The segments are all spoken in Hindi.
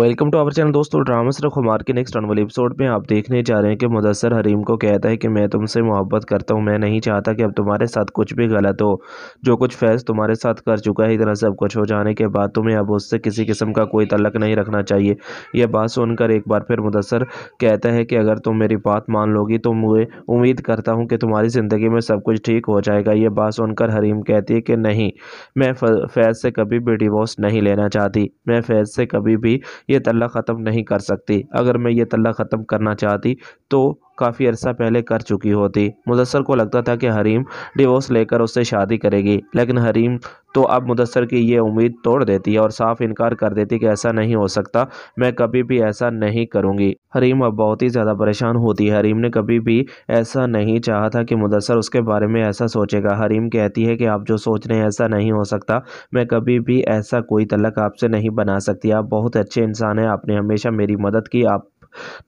वेलकम टू आवर चैनल दोस्तों ड्रामास रखुमार के नेक्स्ट अनवल एपिसोड में आप देखने जा रहे हैं कि मुदसर हरीम को कहता है कि मैं तुमसे मोहब्बत करता हूँ मैं नहीं चाहता कि अब तुम्हारे साथ कुछ भी गलत हो जो कुछ फैज तुम्हारे साथ कर चुका है इतना सब कुछ हो जाने के बाद तुम्हें अब उससे किसी किस्म का कोई तलक नहीं रखना चाहिए यह बात सुनकर एक बार फिर मुदसर कहता है कि अगर तुम मेरी बात मान लोगी तो मुझे उम्मीद करता हूँ कि तुम्हारी ज़िंदगी में सब कुछ ठीक हो जाएगा यह बात सुनकर हरीम कहती है कि नहीं मैं फैज़ से कभी भी डिवोर्स नहीं लेना चाहती मैं फैज़ से कभी भी ये तल्ला ख़त्म नहीं कर सकती अगर मैं ये तल्ला ख़त्म करना चाहती तो काफ़ी अरसा पहले कर चुकी होती मुदसर को लगता था कि हरीम डिवोर्स लेकर उससे शादी करेगी लेकिन हरीम तो अब मुदसर की ये उम्मीद तोड़ देती है और साफ इनकार कर देती कि ऐसा नहीं हो सकता मैं कभी भी ऐसा नहीं करूँगी हरीम अब बहुत ही ज़्यादा परेशान होती है हरीम ने कभी भी ऐसा नहीं चाहा था कि मुदसर उसके बारे में ऐसा सोचेगा हरीम कहती है कि आप जो सोच रहे हैं ऐसा नहीं हो सकता मैं कभी भी ऐसा कोई तलक आपसे नहीं बना सकती आप बहुत अच्छे इंसान हैं आपने हमेशा मेरी मदद की आप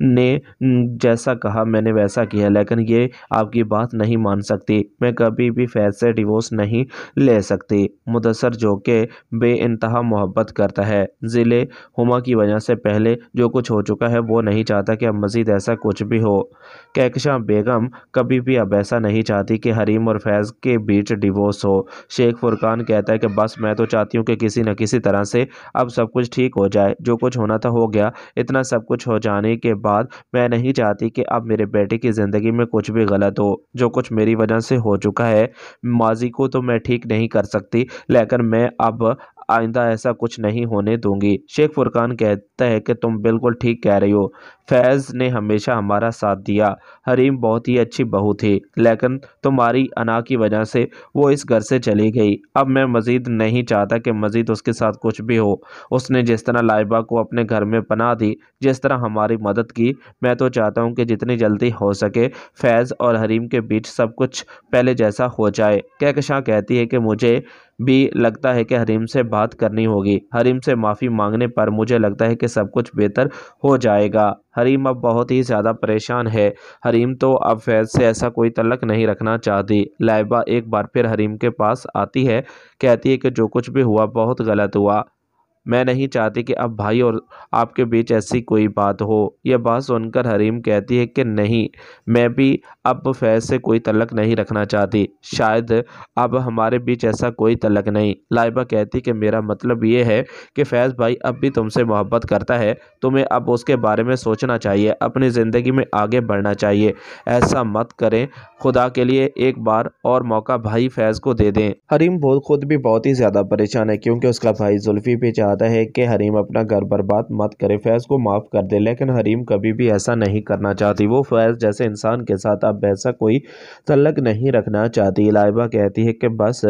ने जैसा कहा मैंने वैसा किया लेकिन ये आपकी बात नहीं मान सकती मैं कभी भी फैज़ से डिवोर्स नहीं ले सकती मुदसर जो के बे इंतहा मोहब्बत करता है ज़िले हुमा की वजह से पहले जो कुछ हो चुका है वो नहीं चाहता कि अब मज़ीद ऐसा कुछ भी हो कैकशा बेगम कभी भी अब ऐसा नहीं चाहती कि हरीम और फैज़ के बीच डिवोर्स हो शेख फुरकान कहता है कि बस मैं तो चाहती हूँ कि किसी न किसी तरह से अब सब कुछ ठीक हो जाए जो कुछ होना था हो गया इतना सब कुछ हो जाने के बाद मैं नहीं चाहती कि अब मेरे बेटे की ज़िंदगी में कुछ भी गलत हो जो कुछ मेरी वजह से हो चुका है माजी को तो मैं ठीक नहीं कर सकती लेकिन मैं अब आइंदा ऐसा कुछ नहीं होने दूंगी शेख फुरकान कहता है कि तुम बिल्कुल ठीक कह रही हो फैज़ ने हमेशा हमारा साथ दिया हरीम बहुत ही अच्छी बहू थी लेकिन तुम्हारी अना की वजह से वो इस घर से चली गई अब मैं मज़ीद नहीं चाहता कि मज़ीद उसके साथ कुछ भी हो उसने जिस तरह लाइबा को अपने घर में पना दी जिस तरह हमारी मदद की मैं तो चाहता हूँ कि जितनी जल्दी हो सके फैज़ और हरीम के बीच सब कुछ पहले जैसा हो जाए कहकशाँ कहती है कि मुझे भी लगता है कि हरीम से बात करनी होगी हरीम से माफ़ी मांगने पर मुझे लगता है कि सब कुछ बेहतर हो जाएगा हरीम अब बहुत ही ज़्यादा परेशान है हरीम तो अब फैज़ से ऐसा कोई तलक नहीं रखना चाहती लाइबा एक बार फिर हरीम के पास आती है कहती है कि जो कुछ भी हुआ बहुत गलत हुआ मैं नहीं चाहती कि अब भाई और आपके बीच ऐसी कोई बात हो यह बात सुनकर हरीम कहती है कि नहीं मैं भी अब फैज़ से कोई तलक नहीं रखना चाहती शायद अब हमारे बीच ऐसा कोई तलक नहीं लाइबा कहती कि मेरा मतलब ये है कि फैज़ भाई अब भी तुमसे मोहब्बत करता है तुम्हें अब उसके बारे में सोचना चाहिए अपनी ज़िंदगी में आगे बढ़ना चाहिए ऐसा मत करें खुदा के लिए एक बार और मौका भाई फैज़ को दे दें हरीम बोल खुद भी बहुत ही ज़्यादा परेशान है क्योंकि उसका भाई जुल्फ़ी भी चाह चाहता है कि हरीम अपना घर बर्बाद मत करे फैज़ को माफ़ कर दे लेकिन हरीम कभी भी ऐसा नहीं करना चाहती वो फैज़ जैसे इंसान के साथ अब ऐसा कोई तलक नहीं रखना चाहती लाइबा कहती है कि बस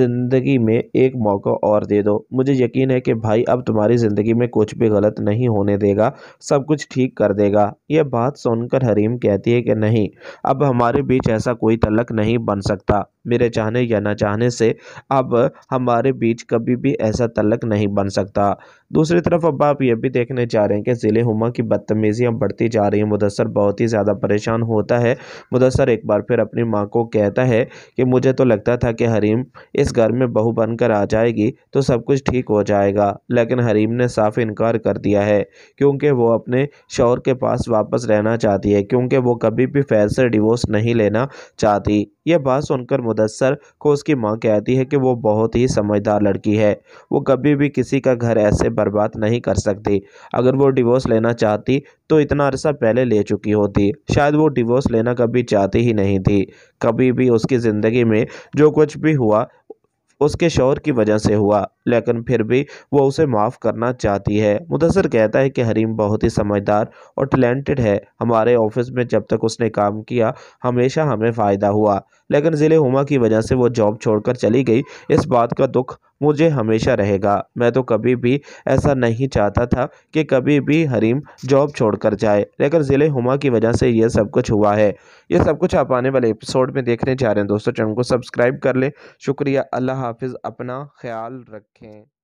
ज़िंदगी में एक मौका और दे दो मुझे यकीन है कि भाई अब तुम्हारी ज़िंदगी में कुछ भी गलत नहीं होने देगा सब कुछ ठीक कर देगा यह बात सुनकर हरीम कहती है कि नहीं अब हमारे बीच ऐसा कोई तलक नहीं बन सकता मेरे चाहने या ना चाहने से अब हमारे बीच कभी भी ऐसा तलक नहीं बन सकता दूसरी तरफ अब आप ये भी देखने जा रहे हैं कि ज़िले हुमा की बदतमीज़ियाँ बढ़ती जा रही हैं मुदसर बहुत ही ज़्यादा परेशान होता है मुदसर एक बार फिर अपनी माँ को कहता है कि मुझे तो लगता था कि हरीम इस घर में बहू बनकर आ जाएगी तो सब कुछ ठीक हो जाएगा लेकिन हरीम ने साफ इनकार कर दिया है क्योंकि वो अपने शौहर के पास वापस रहना चाहती है क्योंकि वो कभी भी फैज से डिवोर्स नहीं लेना चाहती यह बात सुनकर मुदसर को उसकी माँ कहती है कि वो बहुत ही समझदार लड़की है वो कभी भी किसी का घर ऐसे बर्बाद नहीं कर सकती अगर वो डिवोर्स लेना चाहती तो इतना अरसा पहले ले चुकी होती शायद वो डिवोर्स लेना कभी चाहती ही नहीं थी कभी भी उसकी ज़िंदगी में जो कुछ भी हुआ उसके शोर की वजह से हुआ लेकिन फिर भी वो उसे माफ़ करना चाहती है मुदसर कहता है कि हरीम बहुत ही समझदार और टैलेंटेड है हमारे ऑफिस में जब तक उसने काम किया हमेशा हमें फ़ायदा हुआ लेकिन ज़िले हुमा की वजह से वो जॉब छोड़कर चली गई इस बात का दुख मुझे हमेशा रहेगा मैं तो कभी भी ऐसा नहीं चाहता था कि कभी भी हरीम जॉब छोड़कर जाए लेकिन ज़िले हुमा की वजह से ये सब कुछ हुआ है ये सब कुछ आप आने वाले एपिसोड में देखने जा रहे हैं दोस्तों चैनल को सब्सक्राइब कर लें शुक्रिया अल्लाह हाफिज़ अपना ख्याल रख can